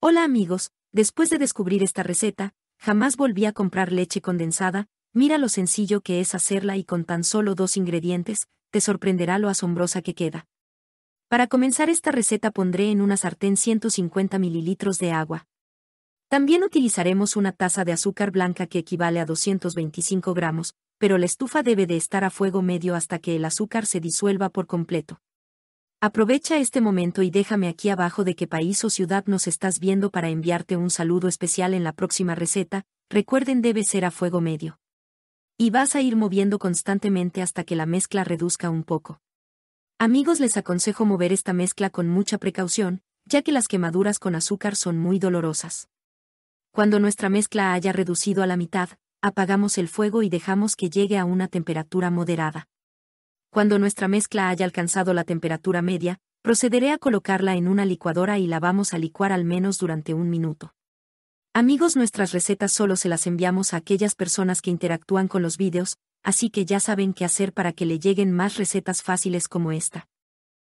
Hola amigos, después de descubrir esta receta, jamás volví a comprar leche condensada, mira lo sencillo que es hacerla y con tan solo dos ingredientes, te sorprenderá lo asombrosa que queda. Para comenzar esta receta pondré en una sartén 150 mililitros de agua. También utilizaremos una taza de azúcar blanca que equivale a 225 gramos, pero la estufa debe de estar a fuego medio hasta que el azúcar se disuelva por completo. Aprovecha este momento y déjame aquí abajo de qué país o ciudad nos estás viendo para enviarte un saludo especial en la próxima receta, recuerden debe ser a fuego medio. Y vas a ir moviendo constantemente hasta que la mezcla reduzca un poco. Amigos les aconsejo mover esta mezcla con mucha precaución, ya que las quemaduras con azúcar son muy dolorosas. Cuando nuestra mezcla haya reducido a la mitad, apagamos el fuego y dejamos que llegue a una temperatura moderada. Cuando nuestra mezcla haya alcanzado la temperatura media, procederé a colocarla en una licuadora y la vamos a licuar al menos durante un minuto. Amigos, nuestras recetas solo se las enviamos a aquellas personas que interactúan con los vídeos, así que ya saben qué hacer para que le lleguen más recetas fáciles como esta.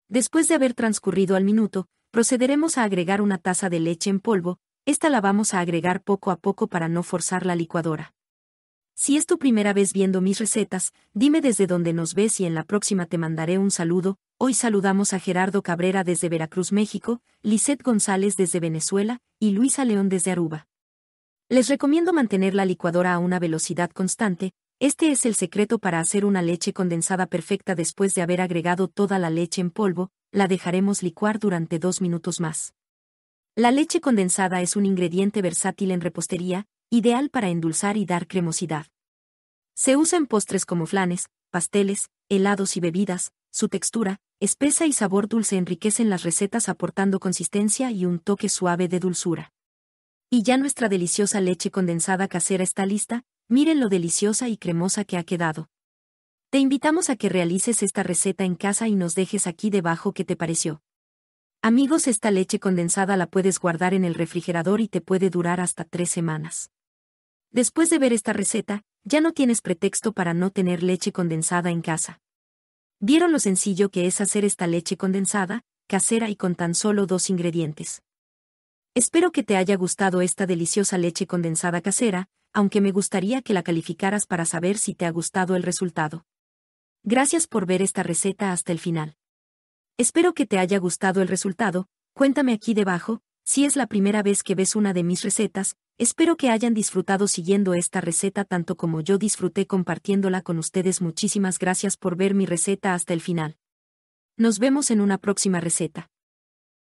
Después de haber transcurrido al minuto, procederemos a agregar una taza de leche en polvo, esta la vamos a agregar poco a poco para no forzar la licuadora. Si es tu primera vez viendo mis recetas, dime desde dónde nos ves y en la próxima te mandaré un saludo. Hoy saludamos a Gerardo Cabrera desde Veracruz, México, Lisette González desde Venezuela y Luisa León desde Aruba. Les recomiendo mantener la licuadora a una velocidad constante, este es el secreto para hacer una leche condensada perfecta después de haber agregado toda la leche en polvo, la dejaremos licuar durante dos minutos más. La leche condensada es un ingrediente versátil en repostería, ideal para endulzar y dar cremosidad. Se usa en postres como flanes, pasteles, helados y bebidas, su textura, espesa y sabor dulce enriquecen las recetas aportando consistencia y un toque suave de dulzura. Y ya nuestra deliciosa leche condensada casera está lista, miren lo deliciosa y cremosa que ha quedado. Te invitamos a que realices esta receta en casa y nos dejes aquí debajo qué te pareció. Amigos, esta leche condensada la puedes guardar en el refrigerador y te puede durar hasta tres semanas. Después de ver esta receta, ya no tienes pretexto para no tener leche condensada en casa. ¿Vieron lo sencillo que es hacer esta leche condensada, casera y con tan solo dos ingredientes? Espero que te haya gustado esta deliciosa leche condensada casera, aunque me gustaría que la calificaras para saber si te ha gustado el resultado. Gracias por ver esta receta hasta el final. Espero que te haya gustado el resultado, cuéntame aquí debajo, si es la primera vez que ves una de mis recetas, espero que hayan disfrutado siguiendo esta receta tanto como yo disfruté compartiéndola con ustedes. Muchísimas gracias por ver mi receta hasta el final. Nos vemos en una próxima receta.